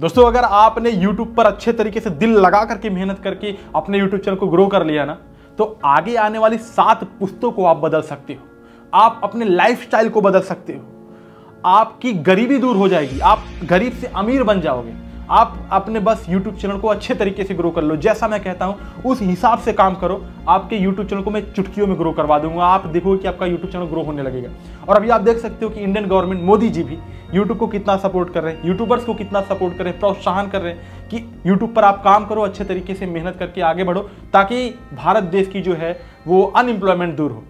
दोस्तों अगर आपने YouTube पर अच्छे तरीके से दिल लगा करके मेहनत करके अपने YouTube चैनल को ग्रो कर लिया ना तो आगे आने वाली सात पुस्तों को आप बदल सकते हो आप अपने लाइफ को बदल सकते हो आपकी गरीबी दूर हो जाएगी आप गरीब से अमीर बन जाओगे आप अपने बस यूट्यूब चैनल को अच्छे तरीके से ग्रो कर लो जैसा मैं कहता हूँ उस हिसाब से काम करो आपके यूट्यूब चैनल को मैं चुटकियों में ग्रो करवा दूंगा आप देखोगे कि आपका यूट्यूब चैनल ग्रो होने लगेगा और अभी आप देख सकते हो कि इंडियन गवर्नमेंट मोदी जी भी यूट्यूब को कितना सपोर्ट कर रहे हैं यूट्यूबर्स को कितना सपोर्ट कर रहे हैं प्रोत्साहन कर रहे हैं कि यूट्यूब पर आप काम करो अच्छे तरीके से मेहनत करके आगे बढ़ो ताकि भारत देश की जो है वो अनएम्प्लॉयमेंट दूर हो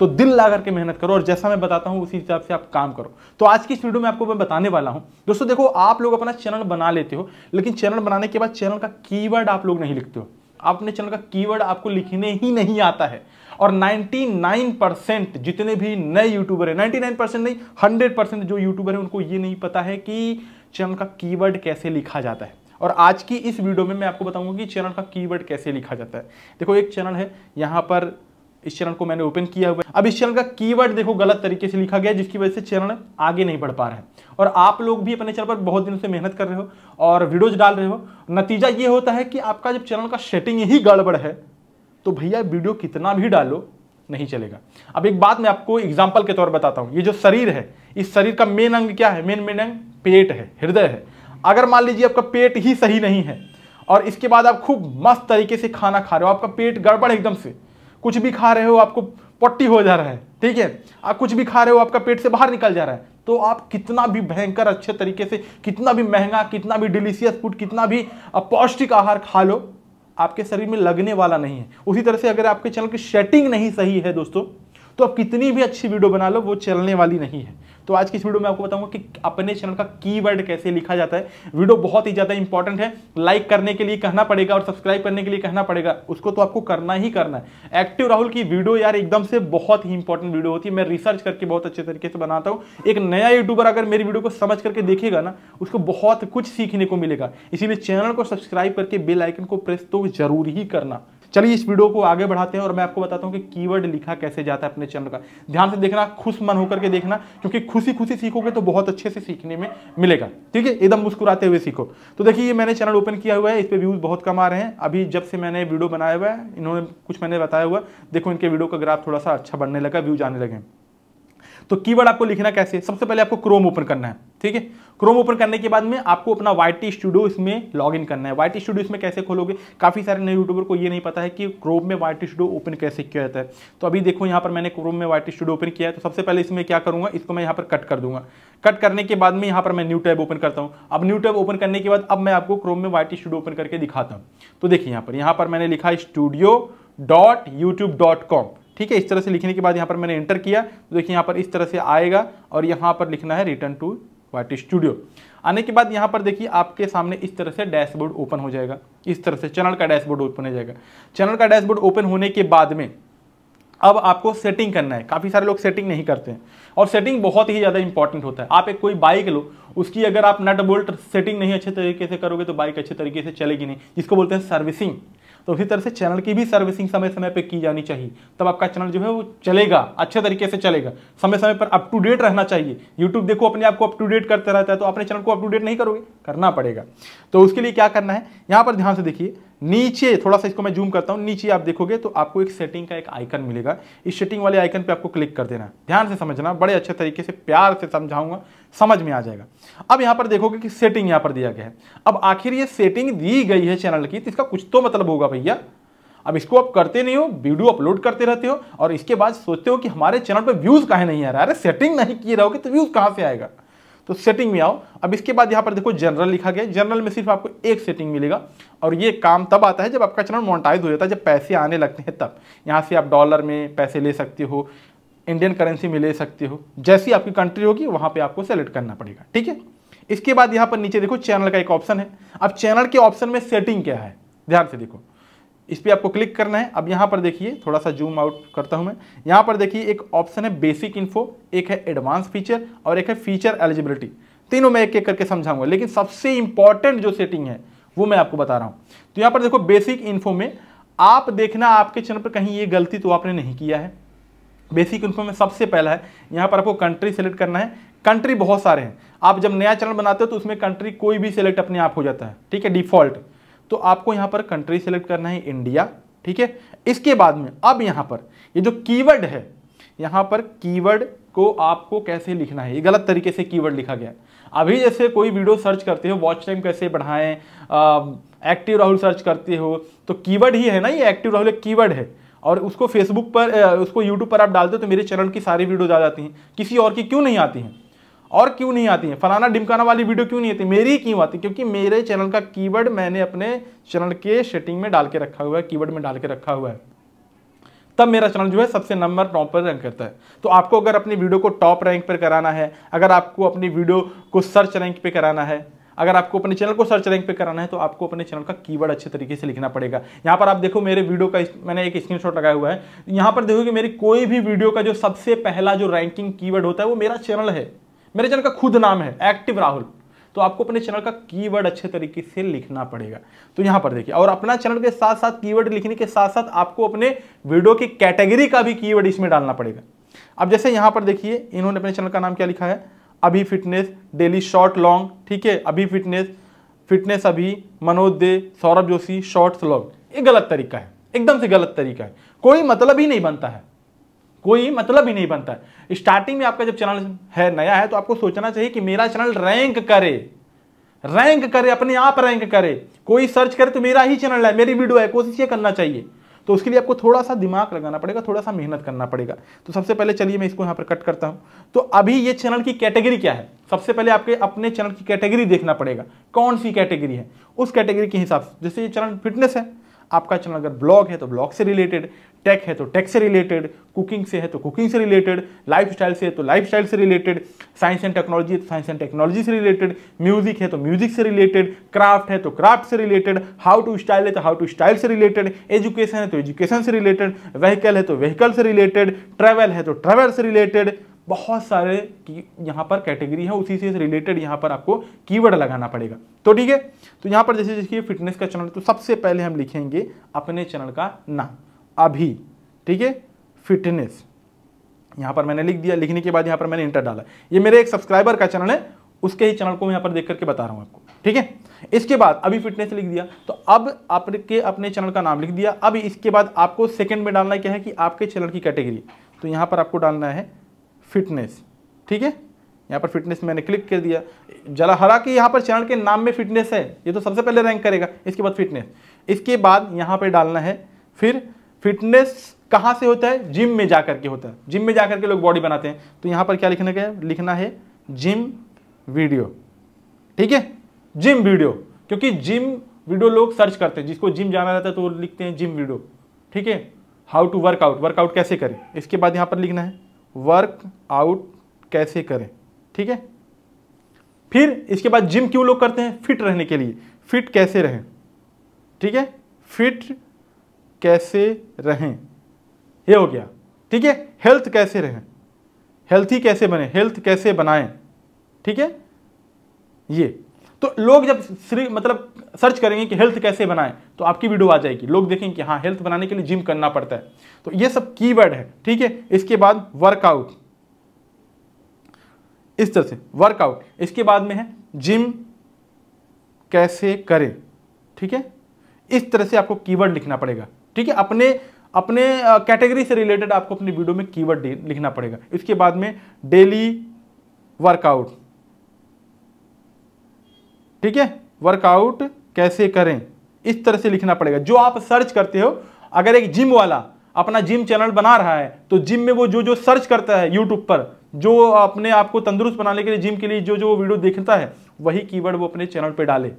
तो दिल ला करके मेहनत करो और जैसा मैं बताता हूँ उसी हिसाब से आप काम करो तो आज की इस वीडियो में आपको मैं बताने वाला हूँ दोस्तों देखो आप लोग अपना चैनल बना लेते हो लेकिन चैनल बनाने के बाद चैनल का की आप लोग नहीं लिखते हो अपने चैनल का कीवर्ड आपको लिखने ही नहीं आता है और 99 परसेंट जितने भी नए यूट्यूबर हैं 99 परसेंट नहीं 100 परसेंट जो यूट्यूबर हैं उनको ये नहीं पता है कि चैनल का कीवर्ड कैसे लिखा जाता है और आज की इस वीडियो में मैं आपको बताऊंगा कि चैनल का कीवर्ड कैसे लिखा जाता है देखो एक चैनल है यहाँ पर इस चरण को मैंने ओपन किया हुआ है अब इस चरण का कीवर्ड देखो गलत तरीके से लिखा गया है जिसकी वजह से चरण आगे नहीं बढ़ पा रहे हैं और आप लोग भी अपने चरण पर बहुत दिनों से मेहनत कर रहे हो और वीडियोज डाल रहे हो नतीजा ये होता है कि आपका जब चरण का सेटिंग ही गड़बड़ है तो भैया वीडियो कितना भी डालो नहीं चलेगा अब एक बात मैं आपको एग्जाम्पल के तौर बताता हूँ ये जो शरीर है इस शरीर का मेन अंग क्या है मेन मेन अंग पेट है हृदय है अगर मान लीजिए आपका पेट ही सही नहीं है और इसके बाद आप खूब मस्त तरीके से खाना खा रहे हो आपका पेट गड़बड़ एकदम से कुछ भी खा रहे हो आपको पट्टी हो जा रहा है ठीक है आप कुछ भी खा रहे हो आपका पेट से बाहर निकल जा रहा है तो आप कितना भी भयंकर अच्छे तरीके से कितना भी महंगा कितना भी डिलीशियस फूड कितना भी पौष्टिक आहार खा लो आपके शरीर में लगने वाला नहीं है उसी तरह से अगर आपके चैनल की सेटिंग नहीं सही है दोस्तों तो आप कितनी भी अच्छी वीडियो बना लो वो चलने वाली नहीं है तो आज की इस वीडियो में आपको बताऊंगा कि अपने चैनल का कीवर्ड कैसे लिखा जाता है वीडियो बहुत ही ज़्यादा इंपॉर्टेंट है लाइक करने के लिए कहना पड़ेगा और सब्सक्राइब करने के लिए कहना पड़ेगा उसको तो आपको करना ही करना है एक्टिव राहुल की वीडियो यार एकदम से बहुत ही इंपॉर्टेंट वीडियो होती है मैं रिसर्च करके बहुत अच्छे तरीके से बनाता हूँ एक नया यूट्यूबर अगर मेरी वीडियो को समझ करके देखेगा ना उसको बहुत कुछ सीखने को मिलेगा इसीलिए चैनल को सब्सक्राइब करके बेलाइकन को प्रेस तो जरूर ही करना चलिए इस वीडियो को आगे बढ़ाते हैं और मैं आपको बताता हूँ कि कीवर्ड लिखा कैसे जाता है अपने चैनल का ध्यान से देखना खुश मन होकर के देखना क्योंकि खुशी खुशी सीखोगे तो बहुत अच्छे से सीखने में मिलेगा ठीक है एकदम मुस्कुराते हुए सीखो तो देखिए ये मैंने चैनल ओपन किया हुआ है इस पर व्यूज़ बहुत कम आ रहे हैं अभी जब से मैंने वीडियो बनाया हुआ है इन्होंने कुछ मैंने बताया हुआ देखो इनके वीडियो का ग्राफ थोड़ा सा अच्छा बढ़ने लगा व्यूज आने लगे तो कीवर्ड आपको लिखना कैसे सबसे पहले आपको क्रोम ओपन करना है ठीक है क्रोम ओपन करने के बाद में आपको अपना वाई टी स्टूडियो इसमें लॉग इन करना है वाई टी स्टूडियो इसमें कैसे खोलोगे काफ़ी सारे नए यूट्यूबर को ये नहीं पता है कि क्रोम में वाई टी स्टूडियो ओपन कैसे किया जाता है तो अभी देखो यहाँ पर मैंने क्रोम में वाई टी स्टूडियो ओपन किया है तो सबसे पहले इसमें क्या करूंगा इसको मैं यहाँ पर कट कर दूंगा कट करने के बाद में यहाँ पर मैं न्यू टैब ओपन करता हूँ अब न्यू टैब ओपन करने के बाद अब मैं आपको क्रोम में वाई स्टूडियो ओपन करके दिखाता हूँ तो देखिए यहाँ पर यहाँ पर मैंने लिखा studio dot YouTube dot com ठीक है इस तरह से लिखने के बाद यहाँ पर मैंने एंटर किया तो देखिए यहाँ पर इस तरह से आएगा और यहाँ पर लिखना है रिटर्न टू वाट स्टूडियो आने के बाद यहाँ पर देखिए आपके सामने इस तरह से डैशबोर्ड ओपन हो जाएगा इस तरह से चैनल का डैशबोर्ड ओपन हो जाएगा चैनल का डैशबोर्ड ओपन होने के बाद में अब आपको सेटिंग करना है काफ़ी सारे लोग सेटिंग नहीं करते हैं और सेटिंग बहुत ही ज़्यादा इंपॉर्टेंट होता है आप एक कोई बाइक लो उसकी अगर आप नट बोल्ट सेटिंग नहीं अच्छे तरीके से करोगे तो बाइक अच्छे तरीके से चलेगी नहीं जिसको बोलते हैं सर्विसिंग तो उसी तरह से चैनल की भी सर्विसिंग समय समय पर की जानी चाहिए तब आपका चैनल जो है वो चलेगा अच्छे तरीके से चलेगा समय समय पर अप टू डेट रहना चाहिए यूट्यूब देखो अपने आप को अप टू डेट करते रहता है तो अपने चैनल को अप टू डेट नहीं करोगे करना पड़ेगा तो उसके लिए क्या करना है यहाँ पर ध्यान से देखिए नीचे थोड़ा सा इसको मैं जूम करता हूँ नीचे आप देखोगे तो आपको एक सेटिंग का एक आइकन मिलेगा इस सेटिंग वाले आइकन पे आपको क्लिक कर देना ध्यान से समझना बड़े अच्छे तरीके से प्यार से समझाऊंगा समझ में आ जाएगा अब यहाँ पर देखोगे कि सेटिंग यहाँ पर दिया गया है अब आखिर ये सेटिंग दी गई है चैनल की तो इसका कुछ तो मतलब होगा भैया अब इसको आप करते नहीं हो वीडियो अपलोड करते रहते हो और इसके बाद सोचते हो कि हमारे चैनल पर व्यूज़ कहाँ नहीं आ रहा अरे सेटिंग नहीं किए रहोगे तो व्यूज़ कहाँ से आएगा तो सेटिंग में आओ अब इसके बाद यहाँ पर देखो जनरल लिखा गया जनरल में सिर्फ आपको एक सेटिंग मिलेगा और ये काम तब आता है जब आपका चैनल मोनटाइज हो जाता है जब पैसे आने लगते हैं तब यहाँ से आप डॉलर में पैसे ले सकते हो इंडियन करेंसी में ले सकते हो जैसी आपकी कंट्री होगी वहाँ पर आपको सेलेक्ट करना पड़ेगा ठीक है इसके बाद यहाँ पर नीचे देखो चैनल का एक ऑप्शन है अब चैनल के ऑप्शन में सेटिंग क्या है ध्यान से देखो इस पर आपको क्लिक करना है अब यहाँ पर देखिए थोड़ा सा जूम आउट करता हूँ मैं यहाँ पर देखिए एक ऑप्शन है बेसिक इन्फो एक है एडवांस फीचर और एक है फीचर एलिजिबिलिटी तीनों मैं एक एक करके समझाऊंगा लेकिन सबसे इंपॉर्टेंट जो सेटिंग है वो मैं आपको बता रहा हूँ तो यहाँ पर देखो बेसिक इन्फो में आप देखना आपके चैनल पर कहीं ये गलती तो आपने नहीं किया है बेसिक इन्फो में सबसे पहला है यहाँ पर आपको कंट्री सेलेक्ट करना है कंट्री बहुत सारे हैं आप जब नया चैनल बनाते हो तो उसमें कंट्री कोई भी सिलेक्ट अपने आप हो जाता है ठीक है डिफॉल्ट तो आपको यहां पर कंट्री सेलेक्ट करना है इंडिया ठीक है इसके बाद में अब यहां पर ये जो कीवर्ड है यहां पर कीवर्ड को आपको कैसे लिखना है ये गलत तरीके से कीवर्ड लिखा गया है अभी जैसे कोई वीडियो सर्च करते हो वॉच टाइम कैसे बढ़ाएं एक्टिव राहुल सर्च करते हो तो कीवर्ड ही है ना ये एक्टिव राहुल एक कीवर्ड है और उसको फेसबुक पर उसको यूट्यूब पर आप डालते हो तो मेरे चैनल की सारी वीडियोज आ जाती हैं किसी और की क्यों नहीं आती हैं और क्यों नहीं आती है फलाना डिमकाना वाली वीडियो क्यों नहीं आती मेरी क्यों आती क्योंकि मेरे चैनल का कीवर्ड मैंने अपने चैनल के सेटिंग में डाल के रखा हुआ है कीवर्ड में डाल के रखा हुआ है तब मेरा चैनल जो है सबसे नंबर टॉप पर रैंक करता है तो आपको अगर अपनी वीडियो को टॉप रैंक पर कराना है अगर आपको अपनी वीडियो को सर्च रैंक पर कराना है अगर आपको अपने चैनल को सर्च रैंक पे कराना है तो आपको अपने चैनल का कीवर्ड अच्छे तरीके से लिखना पड़ेगा यहाँ पर आप देखो मेरे वीडियो का मैंने एक स्क्रीनशॉट लगाया हुआ है यहाँ पर देखो कि मेरी कोई भी वीडियो का जो सबसे पहला जो रैंकिंग कीवर्ड होता है वो मेरा चैनल है मेरे चैनल का खुद नाम है एक्टिव राहुल तो आपको अपने चैनल का कीवर्ड अच्छे तरीके से लिखना पड़ेगा तो यहां पर देखिए और अपना चैनल के साथ साथ कीवर्ड लिखने के साथ साथ आपको अपने वीडियो की कैटेगरी का भी कीवर्ड इसमें डालना पड़ेगा अब जैसे यहां पर देखिए इन्होंने अपने चैनल का नाम क्या लिखा है अभी फिटनेस डेली शॉर्ट लॉन्ग ठीक है अभी फिटनेस फिटनेस अभी मनोज दे सौरभ जोशी शॉर्ट्स लॉन्ग ये गलत तरीका है एकदम से गलत तरीका है कोई मतलब ही नहीं बनता है कोई मतलब ही नहीं बनता स्टार्टिंग में आपका जब चैनल है नया है तो आपको सोचना चाहिए कि मेरा चैनल रैंक करे रैंक करे अपने आप रैंक करे कोई सर्च करे तो मेरा ही चैनल है मेरी वीडियो है कोशिश ये करना चाहिए तो उसके लिए आपको थोड़ा सा दिमाग लगाना पड़ेगा थोड़ा सा मेहनत करना पड़ेगा तो सबसे पहले चलिए मैं इसको यहाँ पर कट करता हूँ तो अभी ये चैनल की कैटेगरी क्या है सबसे पहले आपके अपने चैनल की कैटेगरी देखना पड़ेगा कौन सी कैटेगरी है उस कैटेगरी के हिसाब से जैसे ये चैनल फिटनेस है आपका चैनल अगर ब्लॉग है तो ब्लॉग से रिलेटेड टेक है तो टेक से रिलेटेड कुकिंग से है तो कुकिंग से रिलेटेड लाइफस्टाइल से है तो लाइफस्टाइल से रिलेटेड साइंस एंड टेक्नोलॉजी है तो साइंस एंड टेक्नोलॉजी से रिलेटेड म्यूजिक है तो म्यूजिक से रिलेटेड क्राफ्ट है तो क्राफ्ट से रिलेटेड हाउ टू स्टाइल है तो हाउ टू स्टाइल से रिलेटेड एजुकेशन है तो एजुकेशन से रिलेटेड व्हीकल है तो व्हीकल से रिलेटेड ट्रैवल है तो ट्रैवल से रिलेटेड बहुत सारे की यहाँ पर कैटेगरी है उसी से रिलेटेड यहाँ पर आपको कीवर्ड लगाना पड़ेगा तो ठीक है तो यहाँ पर जैसे जैसे फिटनेस का चैनल तो सबसे पहले हम लिखेंगे अपने चैनल का नाम अभी ठीक है फिटनेस यहां पर मैंने लिख दिया लिखने के बाद यहां पर मैंने इंटर डाला ये मेरे एक सब्सक्राइबर का चैनल है उसके ही चैनल को मैं यहां पर देख करके बता रहा हूं आपको ठीक है इसके बाद अभी फिटनेस लिख दिया तो अब आपके अपने चैनल का नाम लिख दिया अब इसके बाद आपको सेकंड में डालना क्या है कि आपके चैनल की कैटेगरी तो यहां पर आपको डालना है फिटनेस ठीक है यहाँ पर फिटनेस मैंने क्लिक कर दिया जरा कि यहाँ पर चैनल के नाम में फिटनेस है ये तो सबसे पहले रैंक करेगा इसके बाद फिटनेस इसके बाद यहाँ पर डालना है फिर फिटनेस कहाँ से होता है जिम में जाकर के होता है जिम में जाकर के लोग बॉडी बनाते हैं तो यहाँ पर क्या लिखने का लिखना है जिम वीडियो ठीक है जिम वीडियो क्योंकि जिम वीडियो लोग सर्च करते हैं जिसको जिम जाना रहता है तो वो लिखते हैं जिम वीडियो ठीक है हाउ टू वर्कआउट वर्कआउट कैसे करें इसके बाद यहाँ पर लिखना है वर्क आउट कैसे करें ठीक है फिर इसके बाद जिम क्यों लोग करते हैं फिट रहने के लिए फिट कैसे रहें ठीक है फिट कैसे रहें ये हो गया ठीक है हेल्थ कैसे रहें हेल्थी कैसे बने हेल्थ कैसे बनाएं ठीक है ये तो लोग जब श्री मतलब सर्च करेंगे कि हेल्थ कैसे बनाएं तो आपकी वीडियो आ जाएगी लोग देखेंगे कि हाँ हेल्थ बनाने के लिए जिम करना पड़ता है तो ये सब कीवर्ड है ठीक है इसके बाद वर्कआउट इस तरह से वर्कआउट इसके बाद में है जिम कैसे करें ठीक है इस तरह से आपको कीवर्ड लिखना पड़ेगा ठीक है अपने अपने कैटेगरी से रिलेटेड आपको अपनी वीडियो में कीवर्ड लिखना पड़ेगा इसके बाद में डेली वर्कआउट ठीक है वर्कआउट कैसे करें इस तरह से लिखना पड़ेगा जो आप सर्च करते हो अगर एक जिम वाला अपना जिम चैनल बना रहा है तो जिम में वो जो जो सर्च करता है यूट्यूब पर जो अपने आप को तंदुरुस्त बनाने के लिए जिम के लिए जो जो वीडियो देखता है वही कीवर्ड वो अपने चैनल पर डाले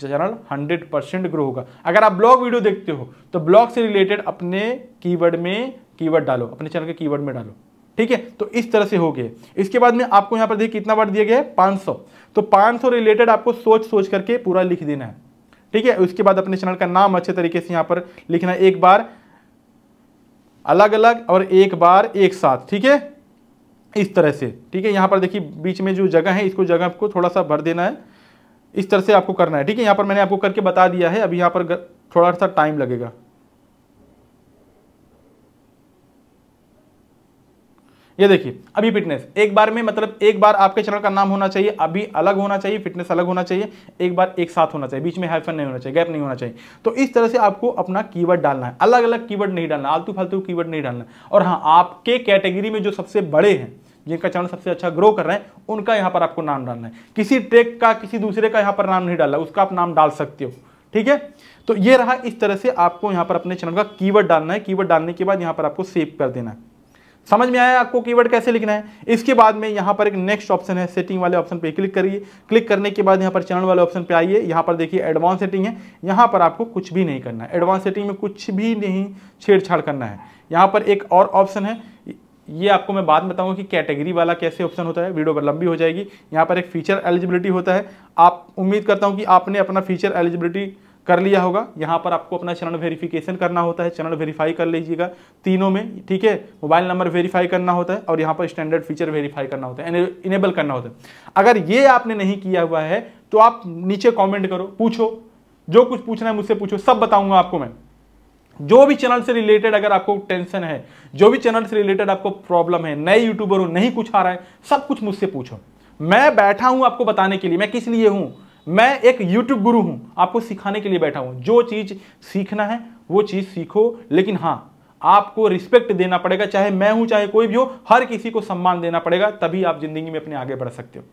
चैनल 100 परसेंट ग्रो होगा अगर आप ब्लॉग वीडियो देखते हो तो ब्लॉग से रिलेटेड अपने कीवर्ड में कीवर्ड डालो अपने चैनल के कीवर्ड में डालो ठीक है तो इस तरह से हो गए इसके बाद में आपको यहाँ पर देखिए कितना वर्ड दिया गया है 500 तो 500 रिलेटेड आपको सोच सोच करके पूरा लिख देना है ठीक है उसके बाद अपने चैनल का नाम अच्छे तरीके से यहाँ पर लिखना एक बार अलग अलग और एक बार एक साथ ठीक है इस तरह से ठीक है यहाँ पर देखिए बीच में जो जगह है इसको जगह को थोड़ा सा भर देना है इस तरह से आपको करना है ठीक है यहाँ पर मैंने आपको करके बता दिया है अभी यहाँ पर थोड़ा सा टाइम लगेगा ये देखिए अभी फिटनेस एक बार में मतलब एक बार आपके चैनल का नाम होना चाहिए अभी अलग होना चाहिए फिटनेस अलग होना चाहिए एक बार एक साथ होना चाहिए बीच में हाइफन नहीं होना चाहिए गैप नहीं होना चाहिए तो इस तरह से आपको अपना कीवर्ड डालना है अलग अलग कीवर्ड नहीं डालना आलतू फालतू कीवर्ड नहीं डालना और हाँ आपके कैटेगरी में जो सबसे बड़े हैं जिनका चैनल सबसे अच्छा ग्रो कर रहे हैं उनका यहाँ पर आपको नाम डालना है किसी ट्रेक का किसी दूसरे का यहाँ पर नाम नहीं डाला उसका आप नाम डाल सकते हो ठीक है तो ये रहा इस तरह से आपको यहाँ पर अपने चैनल का कीवर्ड डालना है कीवर्ड डालने के बाद यहाँ पर आपको सेव कर देना है समझ में आया आपको कीवर्ड कैसे लिखना है इसके बाद में यहाँ पर एक नेक्स्ट ऑप्शन है सेटिंग वाले ऑप्शन पे क्लिक करिए क्लिक करने के बाद यहाँ पर चैनल वाले ऑप्शन पे आइए यहाँ पर देखिए एडवांस सेटिंग है यहाँ पर आपको कुछ भी नहीं करना है एडवांस सेटिंग में कुछ भी नहीं छेड़छाड़ करना है यहाँ पर एक और ऑप्शन है ये आपको मैं बाद में बताऊंगा कि कैटेगरी वाला कैसे ऑप्शन होता है वीडियो पर लंबी हो जाएगी यहाँ पर एक फीचर एलिजिबिलिटी होता है आप उम्मीद करता हूँ कि आपने अपना फीचर एलिजिबिलिटी कर लिया होगा यहाँ पर आपको अपना चैनल वेरिफिकेशन करना होता है चैनल वेरीफाई कर लीजिएगा तीनों में ठीक है मोबाइल नंबर वेरीफाई करना होता है और यहाँ पर स्टैंडर्ड फीचर वेरीफाई करना होता है इनेबल करना होता है अगर ये आपने नहीं किया हुआ है तो आप नीचे कॉमेंट करो पूछो जो कुछ पूछना है मुझसे पूछो सब बताऊंगा आपको मैं जो भी चैनल से रिलेटेड अगर आपको टेंशन है जो भी चैनल से रिलेटेड आपको प्रॉब्लम है नए यूट्यूबर हो नहीं कुछ आ रहा है सब कुछ मुझसे पूछो मैं बैठा हूं आपको बताने के लिए मैं किस लिए हूं मैं एक यूट्यूब गुरु हूं आपको सिखाने के लिए बैठा हूं जो चीज सीखना है वो चीज सीखो लेकिन हाँ आपको रिस्पेक्ट देना पड़ेगा चाहे मैं हूं चाहे कोई भी हो हर किसी को सम्मान देना पड़ेगा तभी आप जिंदगी में अपने आगे बढ़ सकते हो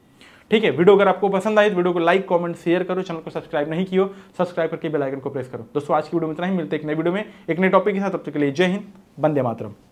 ठीक है वीडियो अगर आपको पसंद आए तो वीडियो को लाइक कॉमेंट शेयर करो चैनल को सब्सक्राइब नहीं किया सब्सक्राइब करके बेलाइकन को प्रेस करो दोस्तों आज की वीडियो में इतना ही मिलते हैं एक नए वीडियो में एक नए टॉपिक के साथ तब तक के लिए जय हिंद बंदे मातरम